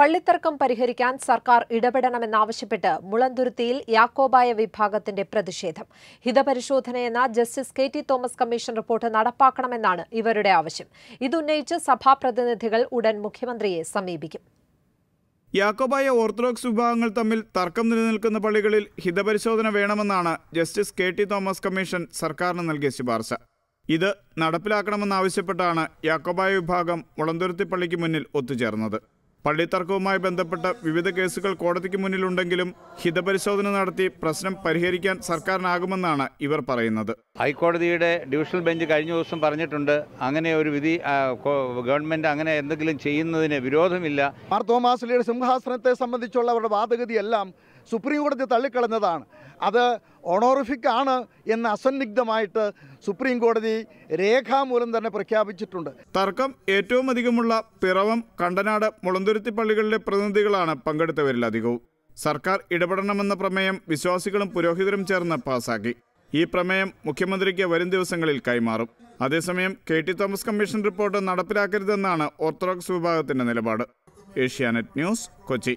പള്ളിത്തർക്കം പരിഹരിക്കാൻ സർക്കാർ ഇടപെടണമെന്നാവശ്യപ്പെട്ട് മുളന്തുരുത്തിയിൽ യാക്കോബായ വിഭാഗത്തിന്റെ പ്രതിഷേധം ഹിതപരിശോധനയെന്ന justice K T Thomas commission report നടപ്പാക്കണമെന്നാണ് ഇവരുടെ ആവശ്യം ഇതുന്നയിച്ച് സഭാപ്രതിനിധികൾ ഉടൻ മുഖ്യമന്ത്രിയെ സമീപിക്കും യാക്കോബായ ഓർത്തഡോക്സ് വിഭാഗങ്ങൾ തമ്മിൽ തർക്കം നിലനിൽക്കുന്ന പള്ളികളിൽ ഹിതപരിശോധന വേണമെന്നാണ് justice K T Thomas commission സർക്കാരിന് നൽകിയ ശുപാർശ ഇത് നടപ്പിലാക്കണമെന്നാവശ്യപ്പെട്ടാണ് യാക്കോബായ വിഭാഗം മുളന്തുരുത്തി പള്ളിക്ക് മുന്നിൽ ഒത്തുചേർന്നത് പള്ളിത്തർക്കവുമായി ബന്ധപ്പെട്ട വിവിധ കേസുകൾ കോടതിക്ക് മുന്നിലുണ്ടെങ്കിലും ഹിതപരിശോധന നടത്തി പ്രശ്നം പരിഹരിക്കാൻ സർക്കാരിനാകുമെന്നാണ് ഇവർ പറയുന്നത് ഹൈക്കോടതിയുടെ ഡിവിഷണൽ ബെഞ്ച് കഴിഞ്ഞ ദിവസം പറഞ്ഞിട്ടുണ്ട് അങ്ങനെ ഒരു വിധി ഗവൺമെന്റ് അങ്ങനെ എന്തെങ്കിലും ചെയ്യുന്നതിന് വിരോധമില്ല മാർ തോമാസ്ലിയുടെ സിംഹാസനത്തെ സംബന്ധിച്ചുള്ള അവരുടെ വാദഗതിയെല്ലാം സുപ്രീം കോടതി തള്ളിക്കളഞ്ഞതാണ് അത് ഓണോറിഫിക് ആണ് എന്ന് അസന്നിഗ്ധമായിട്ട് സുപ്രീം കോടതി രേഖാമൂലം തന്നെ പ്രഖ്യാപിച്ചിട്ടുണ്ട് തർക്കം ഏറ്റവും അധികമുള്ള പിറവം കണ്ടനാട് മുളന്തുരുത്തി പള്ളികളിലെ പ്രതിനിധികളാണ് പങ്കെടുത്തവരിൽ അധികവും സർക്കാർ ഇടപെടണമെന്ന പ്രമേയം വിശ്വാസികളും പുരോഹിതരും ചേർന്ന് പാസാക്കി ഈ പ്രമേയം മുഖ്യമന്ത്രിക്ക് വരും ദിവസങ്ങളിൽ കൈമാറും അതേസമയം K T Thomas commission report നടപ്പിലാക്കരുതെന്നാണ് ഓർത്തഡോക്സ് വിഭാഗത്തിന്റെ നിലപാട് ഏഷ്യാനെറ്റ് ന്യൂസ് കൊച്ചി